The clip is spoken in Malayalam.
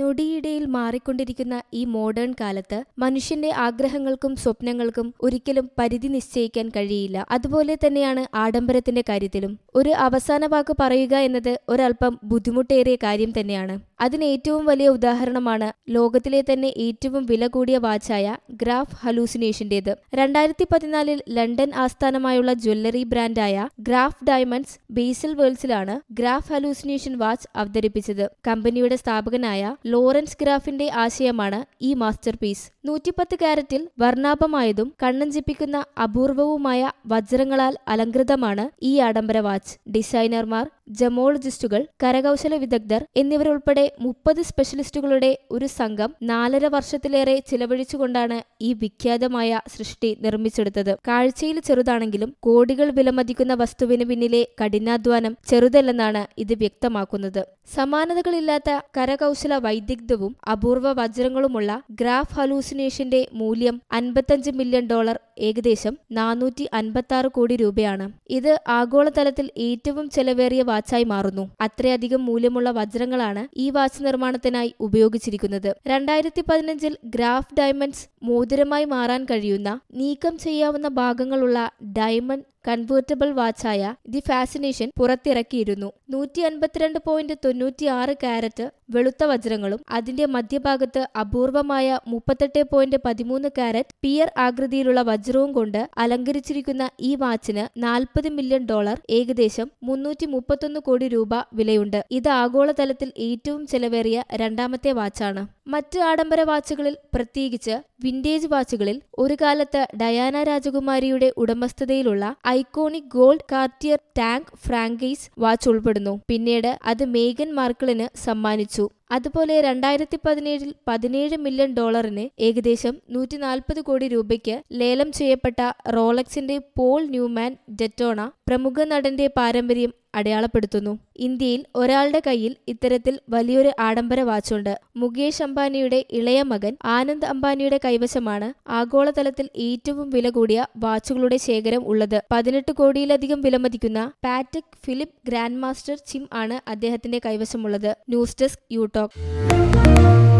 നൊടിയിടയിൽ മാറിക്കൊണ്ടിരിക്കുന്ന ഈ മോഡേൺ കാലത്ത് മനുഷ്യന്റെ ആഗ്രഹങ്ങൾക്കും സ്വപ്നങ്ങൾക്കും ഒരിക്കലും പരിധി നിശ്ചയിക്കാൻ കഴിയില്ല അതുപോലെ തന്നെയാണ് ആഡംബരത്തിന്റെ കാര്യത്തിലും ഒരു അവസാന വാക്ക് പറയുക എന്നത് ഒരൽപ്പം ബുദ്ധിമുട്ടേറിയ കാര്യം തന്നെയാണ് അതിന് ഏറ്റവും വലിയ ഉദാഹരണമാണ് ലോകത്തിലെ തന്നെ ഏറ്റവും വില കൂടിയ വാച്ചായ ഗ്രാഫ് ഹലൂസിനേഷന്റേത് രണ്ടായിരത്തി പതിനാലിൽ ലണ്ടൻ ആസ്ഥാനമായുള്ള ജ്വല്ലറി ബ്രാൻഡായ ഗ്രാഫ് ഡയമണ്ട്സ് ബേസൽ വേൾഡ്സിലാണ് ഗ്രാഫ് ഹലൂസിനേഷൻ വാച്ച് അവതരിപ്പിച്ചത് കമ്പനിയുടെ സ്ഥാപകനായ ലോറൻസ് ഗ്രാഫിന്റെ ആശയമാണ് ഈ മാസ്റ്റർ പീസ് നൂറ്റിപ്പത്ത് കാരറ്റിൽ വർണ്ണാഭമായതും കണ്ണഞ്ചിപ്പിക്കുന്ന അപൂർവവുമായ വജ്രങ്ങളാൽ അലങ്കൃതമാണ് ഈ ആഡംബര വാച്ച് ഡിസൈനർമാർ ജമോളജിസ്റ്റുകൾ കരകൗശല വിദഗ്ധർ എന്നിവരുൾപ്പെടെ മുപ്പത് സ്പെഷ്യലിസ്റ്റുകളുടെ ഒരു സംഘം നാലര വർഷത്തിലേറെ ചിലവഴിച്ചുകൊണ്ടാണ് ഈ വിഖ്യാതമായ സൃഷ്ടി നിർമ്മിച്ചെടുത്തത് കാഴ്ചയിൽ ചെറുതാണെങ്കിലും കോടികൾ വിലമതിക്കുന്ന വസ്തുവിന് പിന്നിലെ കഠിനാധ്വാനം ചെറുതല്ലെന്നാണ് ഇത് വ്യക്തമാക്കുന്നത് സമാനതകളില്ലാത്ത കരകൗശല വൈദഗ്ധ്യവും അപൂർവ വജ്രങ്ങളുമുള്ള ഗ്രാഫ് ഹലൂസിൻ വാക്സിനേഷന്റെ മൂല്യം അൻപത്തഞ്ച് മില്യൺ ഡോളർ ഏകദേശം നാനൂറ്റി അൻപത്തി കോടി രൂപയാണ് ഇത് ആഗോളതലത്തിൽ ഏറ്റവും ചെലവേറിയ വാച്ചായി മാറുന്നു അത്രയധികം മൂല്യമുള്ള വജ്രങ്ങളാണ് ഈ വാച്ച് നിർമ്മാണത്തിനായി ഉപയോഗിച്ചിരിക്കുന്നത് രണ്ടായിരത്തി പതിനഞ്ചിൽ ഗ്രാഫ് ഡയമണ്ട്സ് മോതിരമായി മാറാൻ കഴിയുന്ന നീക്കം ചെയ്യാവുന്ന ഭാഗങ്ങളുള്ള ഡയമണ്ട് കൺവേർട്ടബിൾ വാച്ചായ ദി ഫാസിനേഷൻ പുറത്തിറക്കിയിരുന്നു നൂറ്റി അൻപത്തിരണ്ട് പോയിന്റ് തൊണ്ണൂറ്റിയാറ് കാരറ്റ് വെളുത്ത വജ്രങ്ങളും അതിന്റെ മധ്യഭാഗത്ത് അപൂർവമായ മുപ്പത്തെട്ട് പോയിന്റ് പതിമൂന്ന് കാരറ്റ് പിയർ ആകൃതിയിലുള്ള വജ്രവും കൊണ്ട് അലങ്കരിച്ചിരിക്കുന്ന ഈ വാച്ചിന് നാൽപ്പത് മില്യൺ ഡോളർ ഏകദേശം മുന്നൂറ്റി മുപ്പത്തൊന്ന് കോടി രൂപ വിലയുണ്ട് ഇത് ആഗോളതലത്തിൽ ഏറ്റവും ചെലവേറിയ രണ്ടാമത്തെ വാച്ചാണ് മറ്റ് ആഡംബര വാച്ചുകളിൽ പ്രത്യേകിച്ച് വിന്റേജ് വാച്ചുകളിൽ ഒരു കാലത്ത് ഡയാന രാജകുമാരിയുടെ ഉടമസ്ഥതയിലുള്ള ഐ iconic gold Cartier tank Française watch ഉൾപ്പെടുന്നു പിന്നീട് അത് മേഗൻ മാർക്കിളിന് സമ്മാനിച്ചു അതുപോലെ രണ്ടായിരത്തി പതിനേഴിൽ പതിനേഴ് മില്യൺ ഡോളറിന് ഏകദേശം നൂറ്റി നാൽപ്പത് കോടി രൂപയ്ക്ക് ലേലം ചെയ്യപ്പെട്ട റോളക്സിന്റെ പോൾ ന്യൂമാൻ ഡെറ്റോണ പ്രമുഖ നടന്റെ പാരമ്പര്യം അടയാളപ്പെടുത്തുന്നു ഇന്ത്യയിൽ ഒരാളുടെ കയ്യിൽ ഇത്തരത്തിൽ വലിയൊരു ആഡംബര വാച്ചുണ്ട് മുകേഷ് അംബാനിയുടെ ഇളയ മകൻ ആനന്ദ് അംബാനിയുടെ കൈവശമാണ് ആഗോളതലത്തിൽ ഏറ്റവും വില കൂടിയ വാച്ചുകളുടെ ശേഖരം ഉള്ളത് പതിനെട്ട് കോടിയിലധികം വിലമതിക്കുന്ന Patek Philippe grand master chime ആണ് അദ്ദേഹത്തിന്റെ കൈവശമുള്ളത് ന്യൂസ് ഡെസ്ക് യൂട്ടോ した。